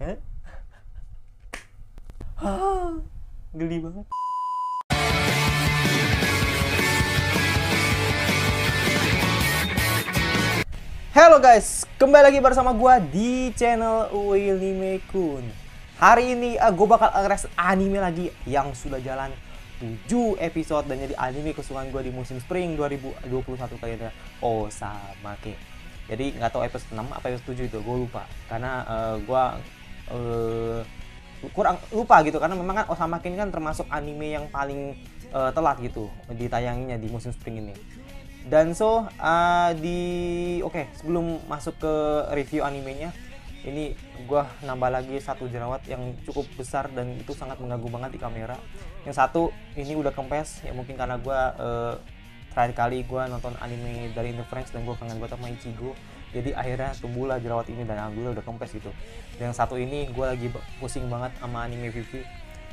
Hah, geli banget Halo guys, kembali lagi bersama gua di channel Willy Mekun. Hari ini uh, ah, gue bakal ngeres anime lagi yang sudah jalan 7 episode dan jadi anime kesukaan gue di musim spring 2021 kali ini oh, ke. Jadi nggak tahu episode 6 apa episode 7 itu, gue lupa. Karena uh, eh, gue uh, kurang lupa gitu karena memang kan Osama Kin kan termasuk anime yang paling uh, telat gitu ditayanginya di musim spring ini. Dan so uh, di oke okay, sebelum masuk ke review animenya ini gue nambah lagi satu jerawat yang cukup besar dan itu sangat mengganggu banget di kamera. Yang satu ini udah kempes ya mungkin karena gue uh, terakhir kali gue nonton anime dari friends dan gue kangen banget sama Ichigo jadi akhirnya tumbuhlah jerawat ini dan alhamdulillah udah kempes gitu dan yang satu ini gue lagi pusing banget sama anime Vivi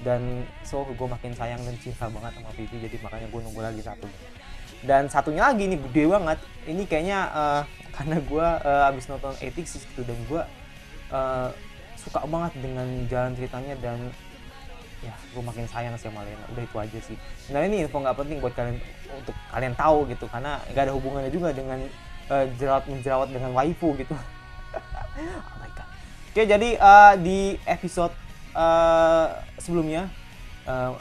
dan so gue makin sayang dan cinta banget sama Vivi jadi makanya gue nunggu lagi satu dan satunya lagi ini gede banget ini kayaknya uh, karena gue uh, abis nonton Ethics gitu dan gue uh, suka banget dengan jalan ceritanya dan ya gue makin sayang sih sama Lena udah itu aja sih nah ini info nggak penting buat kalian untuk kalian tahu gitu karena gak ada hubungannya juga dengan Eh, jerawat menjerawat dengan waifu gitu oh my god oke jadi uh, di episode uh, sebelumnya uh,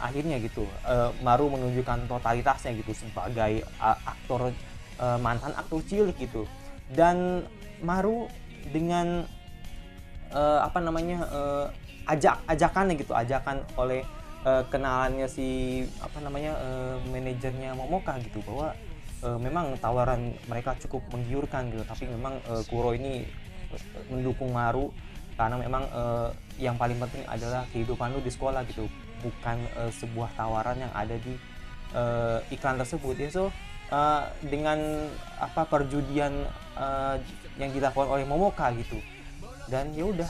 akhirnya gitu uh, Maru menunjukkan totalitasnya gitu sebagai uh, aktor uh, mantan aktor cilik gitu dan Maru dengan uh, apa namanya uh, ajak ajakannya gitu ajakan oleh uh, kenalannya si apa namanya uh, manajernya Momoka gitu bahwa uh, memang tawaran mereka cukup menggiurkan gitu tapi memang uh, Kuro ini eh, mendukung Maru karena memang uh, yang paling penting adalah kehidupan lu di sekolah gitu bukan uh, sebuah tawaran yang ada di uh, iklan tersebut ya so uh, dengan apa perjudian uh, yang dilakukan oleh Momoka gitu dan ya udah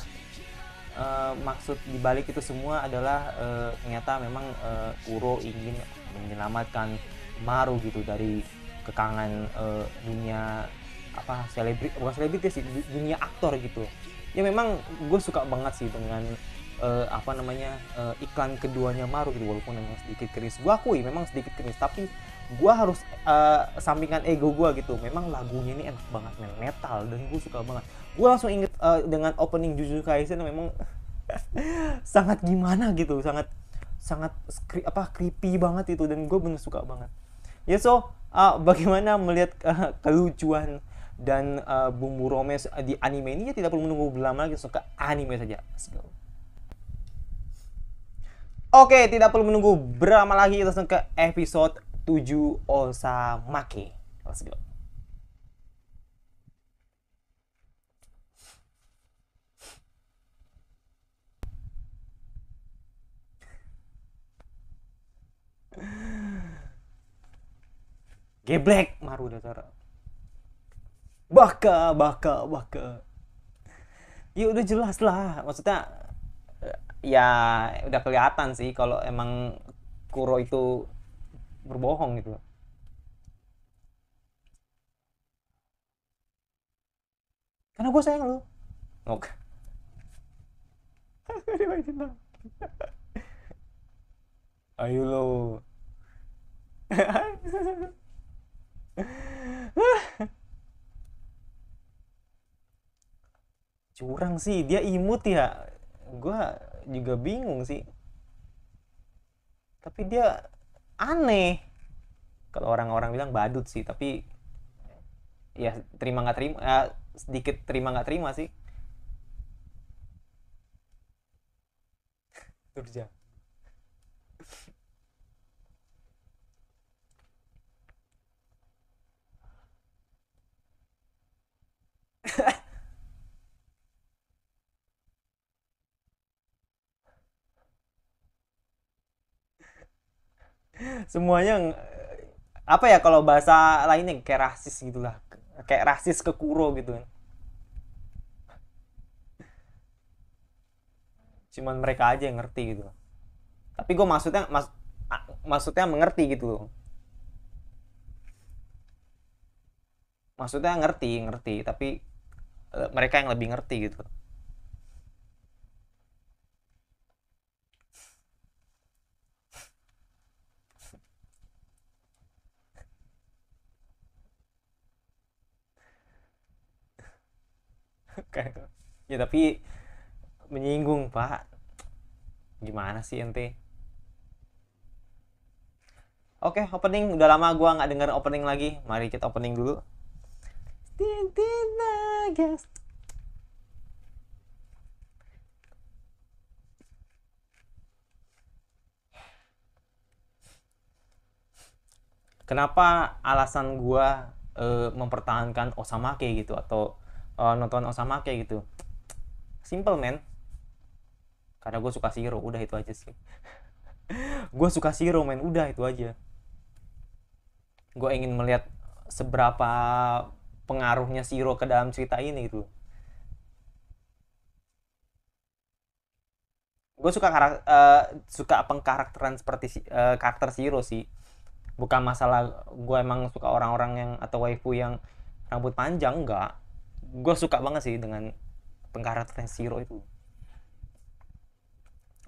uh, maksud dibalik itu semua adalah uh, ternyata memang uh, Kuro ingin menyelamatkan Maru gitu dari kekangan uh, dunia apa selebrit bukan selebriti sih dunia aktor gitu ya memang gue suka banget sih dengan uh, apa namanya uh, iklan keduanya Maru gitu walaupun memang sedikit keris gue akui memang sedikit keris tapi gue harus uh, sampingkan ego gue gitu memang lagunya ini enak banget men metal dan gue suka banget gue langsung inget uh, dengan opening Jujutsu Kaisen memang sangat gimana gitu sangat sangat apa creepy banget itu dan gue bener suka banget ya yeah, so uh, bagaimana melihat uh, kelucuan dan uh, bumbu romes eh, di anime ini ya tidak perlu menunggu lama lagi ke anime saja let's go oke tidak perlu menunggu berlama lagi kita langsung ke episode 7 Osamake let's go geblek maru dasar baka baka baka ya udah jelas lah maksudnya eh, ya udah kelihatan sih kalau emang Kuro itu berbohong gitu karena gue sayang lu oke ayo lo curang sih dia imut ya gue juga bingung sih tapi dia aneh kalau orang-orang bilang badut sih tapi ya terima nggak terima ya, sedikit terima nggak terima sih Turja semuanya apa ya kalau bahasa lainnya kayak rasis gitulah kayak rasis ke kuro gitu kan cuman mereka aja yang ngerti gitu tapi gue maksudnya mas maksudnya mengerti gitu loh maksudnya ngerti ngerti tapi eh, mereka yang lebih ngerti gitu Gitu. ya tapi menyinggung pak gimana sih ente Oke, opening udah lama gua nggak dengar opening lagi. Mari kita opening dulu. Tintin guys Kenapa alasan gue eh, mempertahankan mempertahankan Osamake gitu atau uh, nonton Osama kayak gitu simple man karena gue suka siro, udah itu aja sih gue suka siro men udah itu aja gue ingin melihat seberapa pengaruhnya siro ke dalam cerita ini gitu gue suka karak, uh, suka pengkarakteran seperti uh, karakter siro sih bukan masalah gue emang suka orang-orang yang atau waifu yang rambut panjang enggak gue suka banget sih dengan pengkarat Fans Zero itu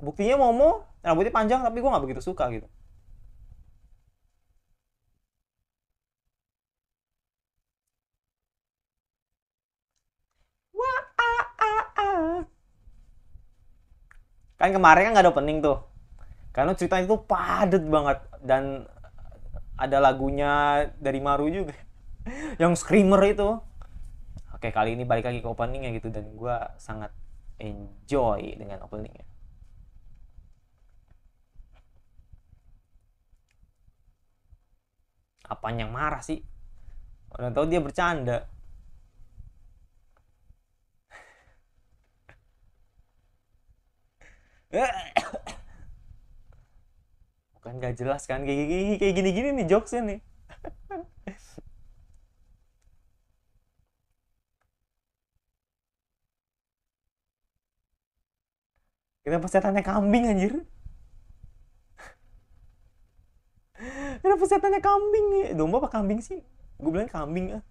buktinya Momo rambutnya panjang tapi gue nggak begitu suka gitu Wah, ah, ah, ah. kan kemarin kan gak ada opening tuh karena ceritanya itu padet banget dan ada lagunya dari Maru juga yang screamer itu oke kali ini balik lagi ke openingnya gitu dan gue sangat enjoy dengan openingnya Apa yang marah sih orang tahu dia bercanda bukan gak jelas kan kayak kayak gini gini nih jokesnya nih Kenapa setannya kambing anjir? Kenapa setannya kambing? Domba apa kambing sih? Gue bilang kambing ah.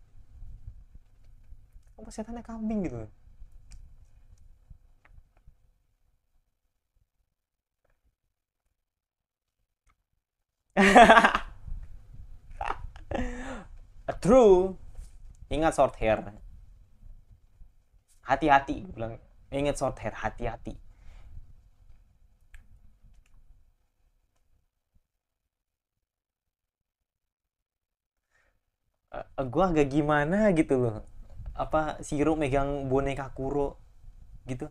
Kenapa setannya kambing gitu? True. Ingat short hair. Hati-hati bilang. Ingat short hair, hati-hati. Eh, gue agak gimana gitu loh apa siro megang boneka Kuro gitu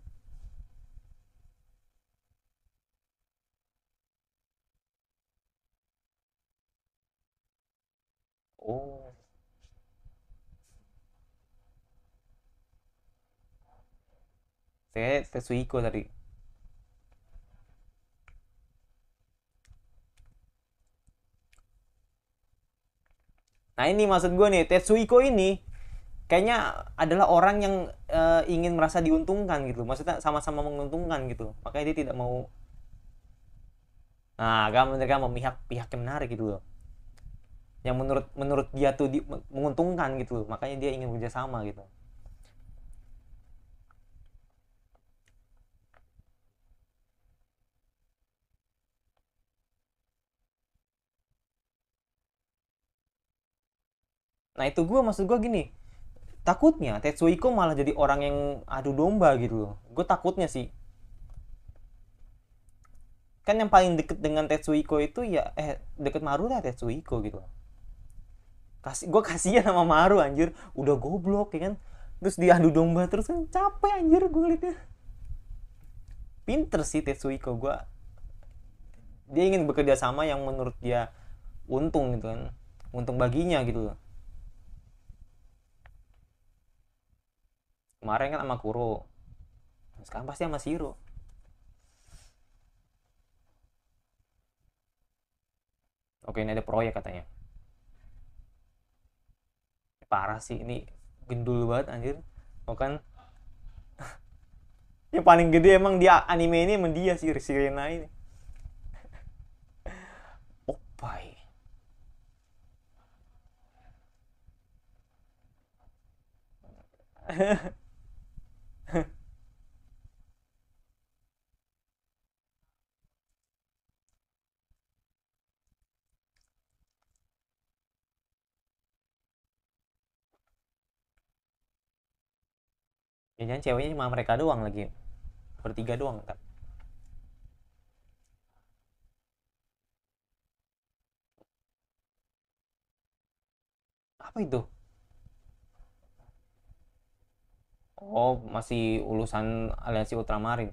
Oh. Saya Tetsuhiko tadi. Nah ini maksud gue nih Tetsuiko ini kayaknya adalah orang yang uh, ingin merasa diuntungkan gitu. Maksudnya sama-sama menguntungkan gitu. Makanya dia tidak mau nah agak mereka memihak pihak yang menarik gitu loh. Yang menurut menurut dia tuh di, menguntungkan gitu. Makanya dia ingin bekerja sama gitu. Nah itu gue maksud gue gini, takutnya Tetsuiko malah jadi orang yang adu domba gitu loh. Gue takutnya sih. Kan yang paling deket dengan Tetsuiko itu ya, eh deket Maru lah Tetsuiko gitu loh. Kasih, gue kasihan sama Maru anjir, udah goblok ya kan. Terus diadu domba terus kan capek anjir gue liatnya. Pinter sih Tetsuiko gue. Dia ingin bekerja sama yang menurut dia untung gitu kan. Untung baginya gitu loh. kemarin kan sama Kuro sekarang pasti sama Siro Oke ini ada proyek katanya parah sih ini gendul banget anjir oh kan yang paling gede emang dia anime ini emang dia si Sirena ini opai oh, jangan ceweknya cuma mereka doang lagi bertiga doang kan apa itu oh masih ulusan aliansi ultramarin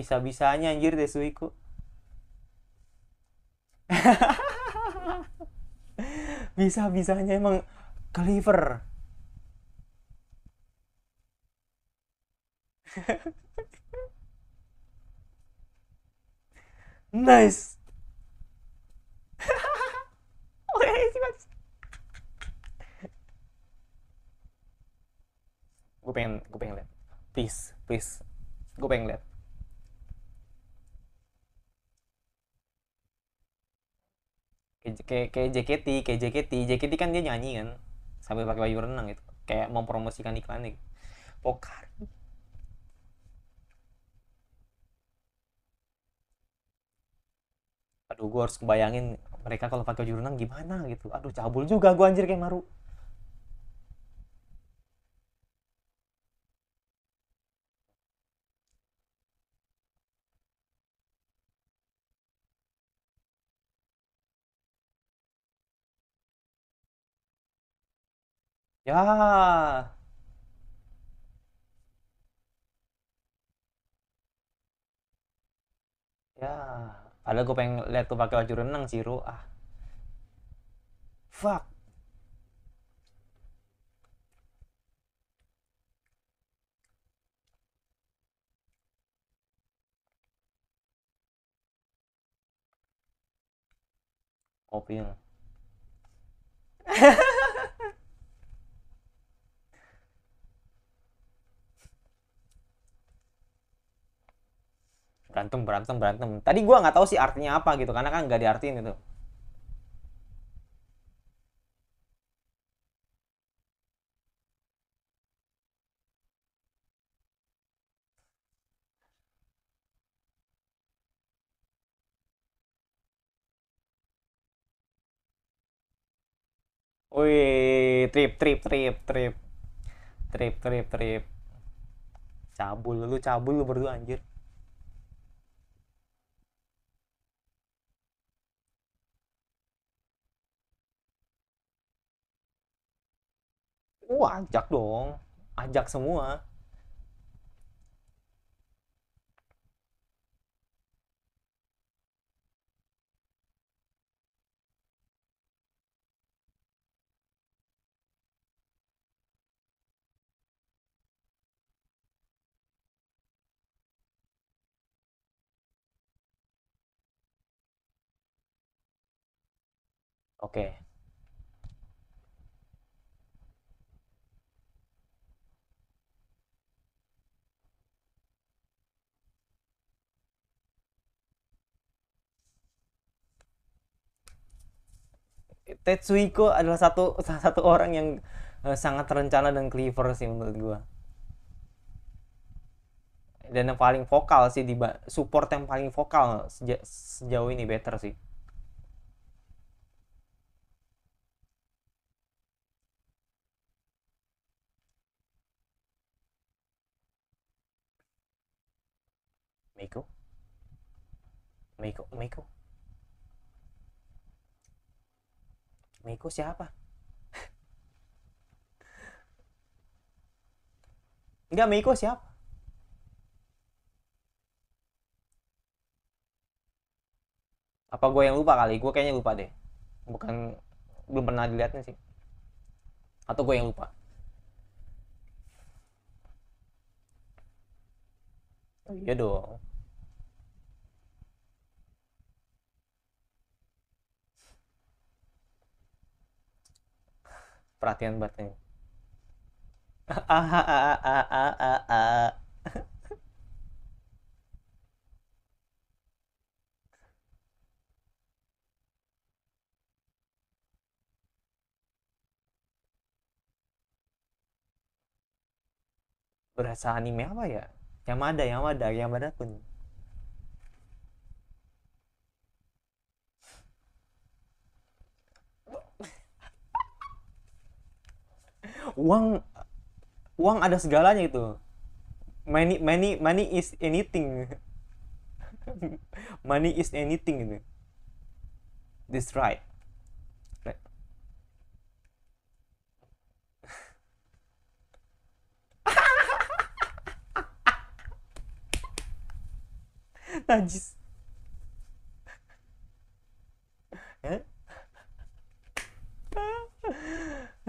bisa-bisanya anjir deh suiku bisa-bisanya emang clever nice gue pengen gue pengen lihat please please gue pengen lihat kayak kayak JKT kayak JKT JKT kan dia nyanyi kan sambil pakai baju renang gitu kayak mempromosikan iklan gitu. pokar aduh gue harus kebayangin mereka kalau pakai baju renang gimana gitu aduh cabul juga gue anjir kayak maru Ya. Ya, padahal gue pengen lihat tuh pakai baju renang sih, Ru. Ah. Fuck. Kopil. berantem berantem berantem tadi gue nggak tahu sih artinya apa gitu karena kan nggak diartiin itu. Wih, trip, trip, trip, trip, trip, trip, trip. Cabul lu, cabul lu berdua anjir. Oh, ajak dong. Ajak semua. Oke. Okay. Tetsuiko adalah satu salah satu orang yang uh, sangat terencana dan clever sih menurut gua. Dan yang paling vokal sih di support yang paling vokal seja, sejauh ini better sih. Meiko? Meiko, Meiko. Miko siapa? Enggak, Meiko siapa? Apa gue yang lupa kali? Gue kayaknya lupa deh. Bukan, belum pernah dilihatnya sih. Atau gue yang lupa. Oh iya dong. perhatian banget ah berasa anime apa ya? Yang ada, yang ada, yang ada pun. uang uang ada segalanya itu money money money is anything money is anything ini gitu. this right right najis eh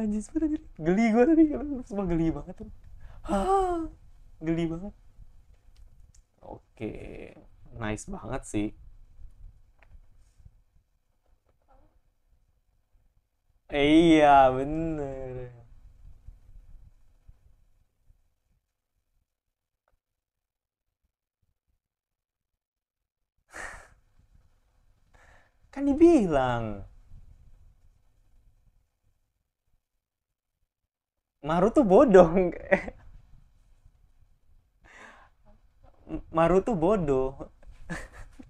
anjing semua tadi geli gue tadi semua geli banget tuh ah. geli banget oke nice banget sih iya bener kan dibilang Maru tuh bodoh. Maru tuh bodoh.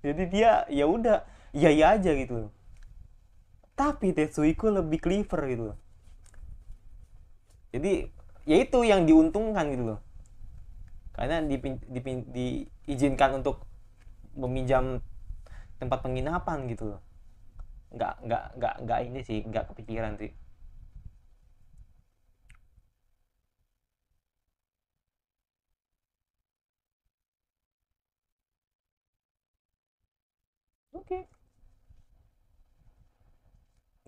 Jadi dia ya udah ya ya aja gitu. Tapi Tetsuiku lebih clever gitu. Jadi ya itu yang diuntungkan gitu loh. Karena dipin, dipin, diizinkan untuk meminjam tempat penginapan gitu loh. Nggak nggak nggak nggak ini sih nggak kepikiran sih.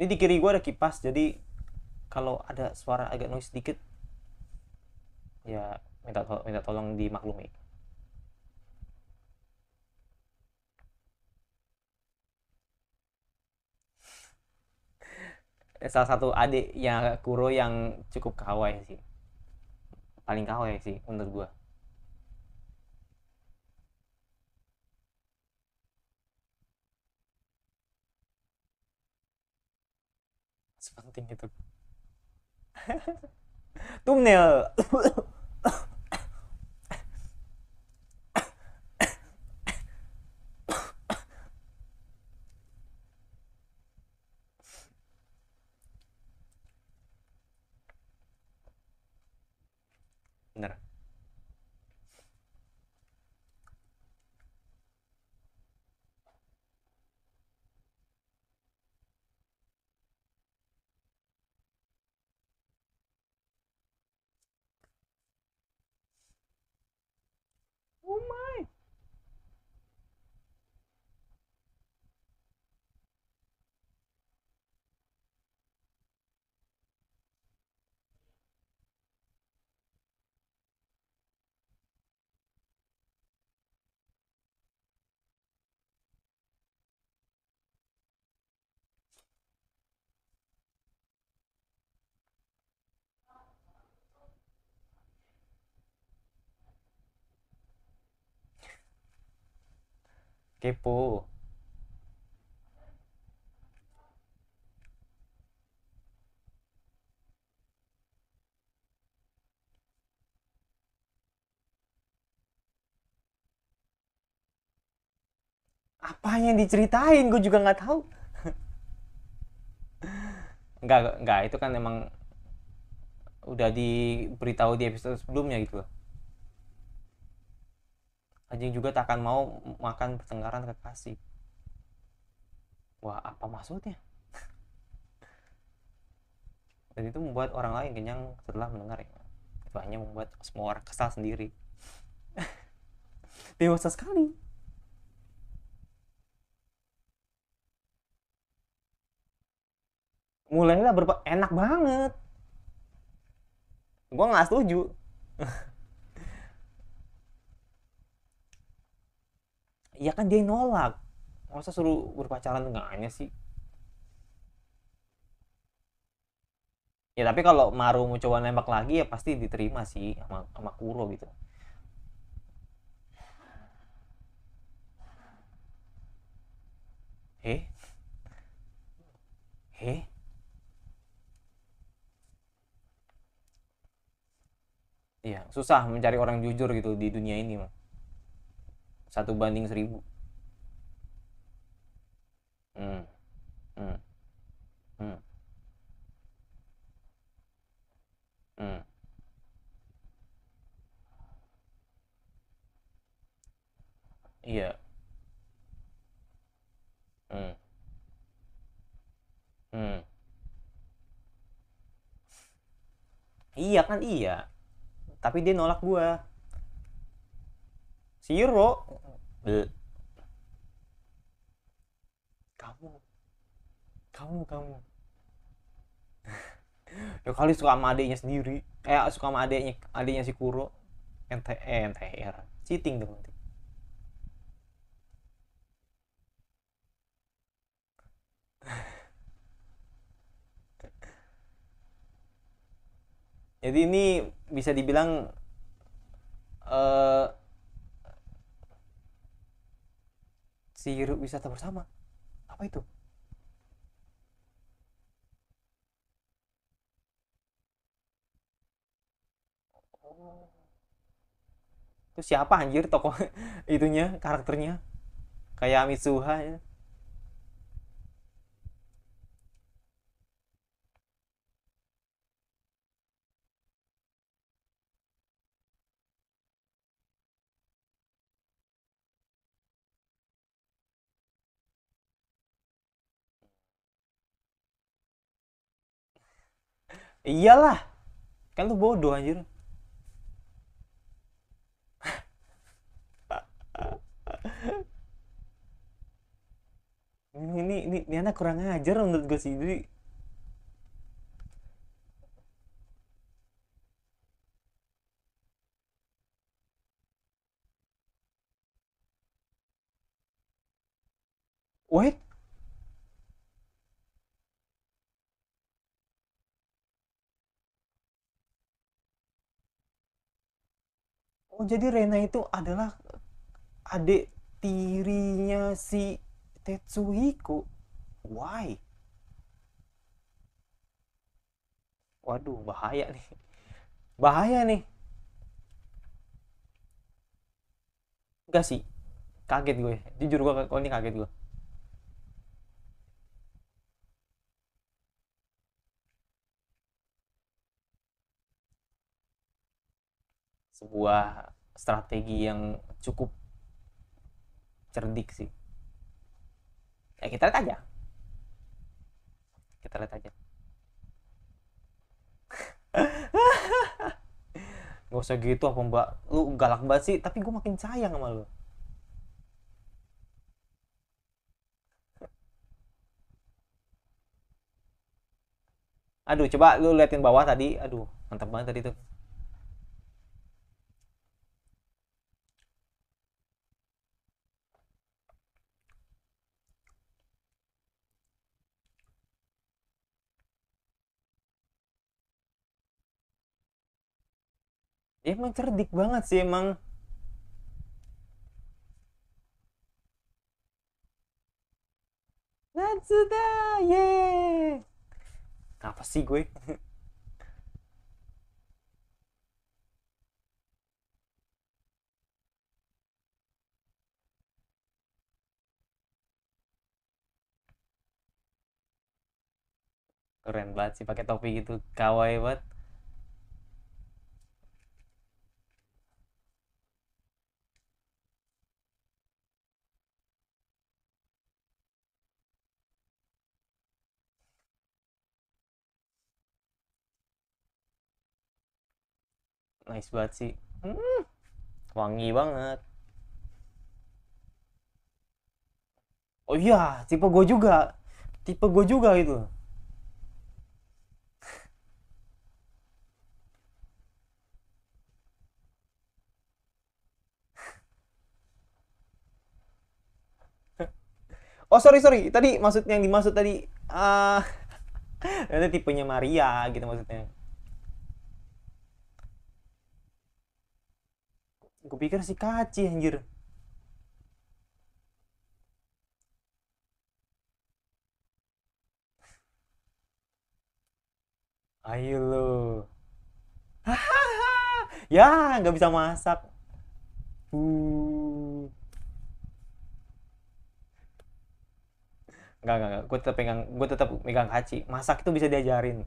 Ini di kiri gue ada kipas, jadi kalau ada suara agak noise sedikit, ya minta to minta tolong dimaklumi. Eh, salah satu adik yang kuro yang cukup kawaii sih paling kawaii sih menurut gue itu. gitu thumbnail kepo apa yang diceritain gue juga nggak tahu nggak nggak itu kan emang udah diberitahu di episode sebelumnya gitu loh anjing juga tak akan mau makan pertengkaran kekasih wah apa maksudnya dan itu membuat orang lain kenyang setelah mendengar ya. itu hanya membuat semua orang kesal sendiri dewasa sekali mulailah berpa enak banget gue nggak setuju ya kan dia nolak masa suruh berpacaran enggaknya sih ya tapi kalau Maru mau coba nembak lagi ya pasti diterima sih sama, sama Kuro gitu eh eh Iya, susah mencari orang jujur gitu di dunia ini, mah satu banding seribu hmm. hmm. Hmm. Hmm. Iya. Hmm. Hmm. Iya kan iya. Tapi dia nolak gua. Si Yuro Iya. kamu kamu kamu ya kali suka sama adiknya sendiri eh suka sama adiknya adiknya si Kuro NT eh, NTR cheating dong nanti jadi ini bisa dibilang eh uh, sihir wisata bersama apa itu itu siapa anjir tokoh itunya karakternya kayak Mitsuha ya. iyalah kan lu bodoh anjir ini, ini ini ini anak kurang ajar menurut gue sih jadi wait oh jadi Rena itu adalah adik tirinya si Tetsuhiko why waduh bahaya nih bahaya nih enggak sih kaget gue jujur gue kalau ini kaget gue sebuah strategi yang cukup cerdik sih ya kita lihat aja kita lihat aja gak usah gitu apa mbak lu galak banget sih tapi gue makin sayang sama lu aduh coba lu liatin bawah tadi aduh mantap banget tadi tuh Ya, emang cerdik banget sih emang Natsuda, yeah. Apa sih gue? keren banget sih pakai topi gitu kawaii banget nice banget sih hmm, wangi banget oh iya tipe gue juga tipe gue juga itu Oh sorry sorry, tadi maksudnya yang dimaksud tadi uh, tipenya Maria gitu maksudnya. kupikir si kaci anjir ayo lo ya nggak bisa masak uh. Enggak, enggak, enggak. Gue tetap pegang, gue tetap megang kaci. Masak itu bisa diajarin.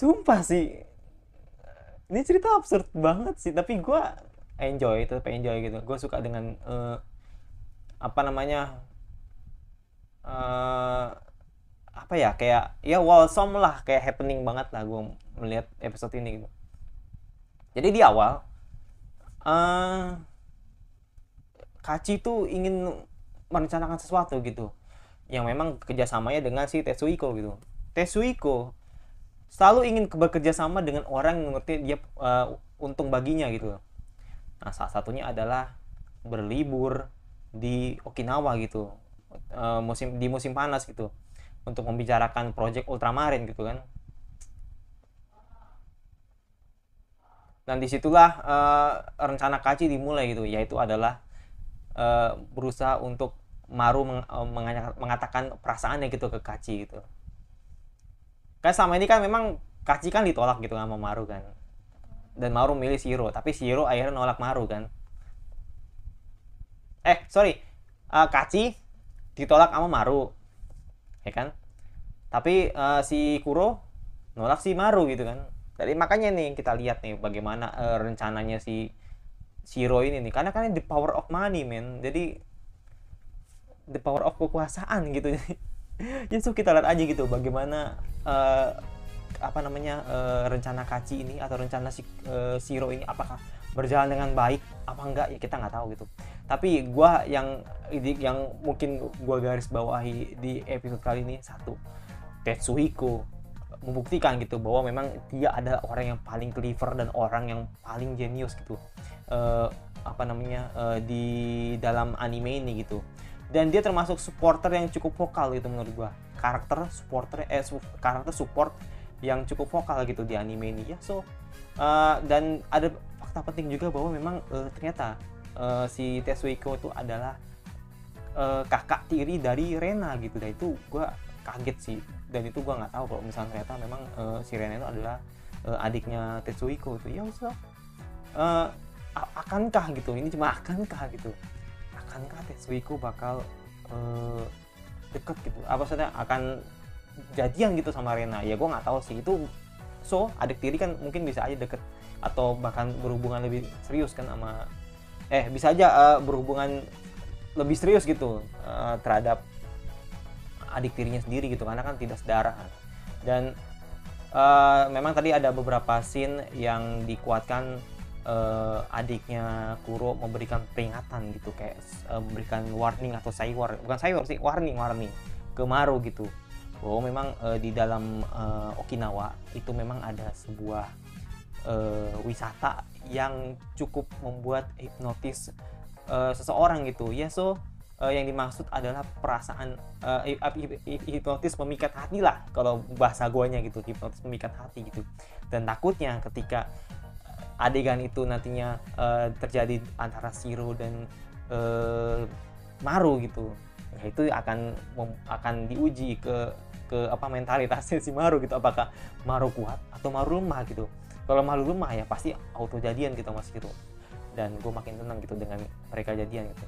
sumpah sih ini cerita absurd banget sih tapi gue enjoy tetap enjoy gitu gue suka dengan uh, apa namanya uh, apa ya kayak ya walsom lah kayak happening banget lah gue melihat episode ini gitu jadi di awal uh, Kachi tuh ingin merencanakan sesuatu gitu yang memang kerjasamanya dengan si Tetsuiko gitu Tetsuiko selalu ingin bekerja sama dengan orang yang mengerti dia uh, untung baginya gitu loh. Nah, salah satunya adalah berlibur di Okinawa gitu. Uh, musim di musim panas gitu untuk membicarakan proyek ultramarin gitu kan. Dan disitulah uh, rencana Kaci dimulai gitu, yaitu adalah uh, berusaha untuk Maru meng mengatakan perasaannya gitu ke Kaci gitu kan sama ini kan memang Kachi kan ditolak gitu sama Maru kan dan Maru milih Siro tapi Siro akhirnya nolak Maru kan eh sorry uh, eh, Kachi ditolak sama Maru ya kan tapi uh, si Kuro nolak si Maru gitu kan jadi makanya nih kita lihat nih bagaimana uh, rencananya si Siro ini nih karena kan the power of money men jadi the power of kekuasaan gitu jadi so kita lihat aja gitu bagaimana uh, apa namanya uh, rencana Kaci ini atau rencana si, uh, eh, Siro ini apakah berjalan dengan baik apa enggak ya kita nggak tahu gitu tapi gua yang yang mungkin gua garis bawahi di episode kali ini satu Tetsuhiko membuktikan gitu bahwa memang dia ada orang yang paling clever dan orang yang paling jenius gitu uh, apa namanya uh, di dalam anime ini gitu dan dia termasuk supporter yang cukup vokal gitu menurut gua karakter supporter eh su karakter support yang cukup vokal gitu di anime ini ya so uh, dan ada fakta penting juga bahwa memang uh, ternyata uh, si Tetsuiko itu adalah uh, kakak tiri dari Rena gitu dan itu gua kaget sih dan itu gua nggak tahu kalau misalnya ternyata memang uh, si Rena itu adalah uh, adiknya Tetsuiko itu ya so, uh, akankah gitu ini cuma akankah gitu akan kate suiku bakal uh, deket gitu apa ah, maksudnya akan jadian gitu sama Rena ya gue nggak tahu sih itu so adik tiri kan mungkin bisa aja deket atau bahkan berhubungan lebih serius kan sama eh bisa aja uh, berhubungan lebih serius gitu uh, terhadap adik tirinya sendiri gitu karena kan tidak sedarah dan uh, memang tadi ada beberapa scene yang dikuatkan uh, adiknya Kuro memberikan peringatan gitu kayak uh, memberikan warning atau saywar bukan saywar sih warning warning ke Maru gitu bahwa memang uh, di dalam uh, Okinawa itu memang ada sebuah uh, wisata yang cukup membuat hipnotis uh, seseorang gitu ya so uh, yang dimaksud adalah perasaan uh, hipnotis memikat hati lah kalau bahasa guanya gitu hipnotis memikat hati gitu dan takutnya ketika adegan itu nantinya uh, terjadi antara Siro dan uh, Maru gitu ya itu akan akan diuji ke ke apa mentalitasnya si Maru gitu apakah Maru kuat atau Maru lemah gitu kalau Maru lemah ya pasti auto jadian gitu mas gitu dan gue makin tenang gitu dengan mereka jadian gitu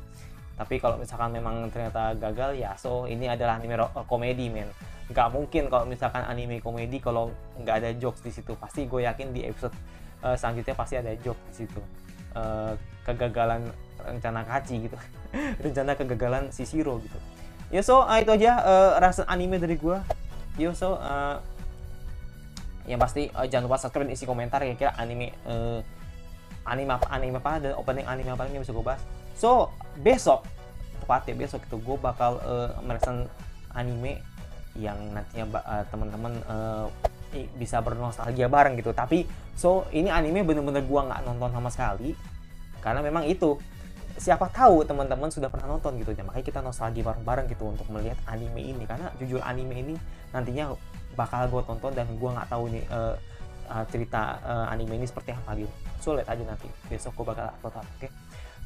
tapi kalau misalkan memang ternyata gagal ya so ini adalah anime eh, komedi men nggak mungkin kalau misalkan anime komedi kalau nggak ada jokes di situ pasti gue yakin di episode uh, selanjutnya pasti ada joke di situ uh, kegagalan rencana kaci gitu rencana kegagalan si Shiro gitu ya so uh, itu aja uh, rasa anime dari gue ya so uh, yang pasti uh, jangan lupa subscribe dan isi komentar ya, kira-kira anime uh, anime apa anime apa dan opening anime apa yang bisa gue bahas so besok tepat ya besok itu gue bakal uh, anime yang nantinya uh, teman-teman uh, bisa bernostalgia bareng gitu tapi so ini anime bener-bener gua nggak nonton sama sekali karena memang itu siapa tahu teman-teman sudah pernah nonton gitu ya makanya kita nostalgia bareng-bareng gitu untuk melihat anime ini karena jujur anime ini nantinya bakal gue tonton dan gue nggak tahu nih eh, uh, eh, uh, cerita uh, anime ini seperti apa gitu so liat aja nanti besok gue bakal upload oke okay?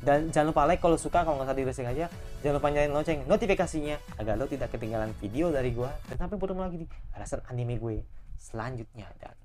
dan jangan lupa like kalau suka kalau nggak salah di aja jangan lupa nyalain lonceng notifikasinya agar lo tidak ketinggalan video dari gue dan sampai bertemu lagi di alasan anime gue selanjutnya dan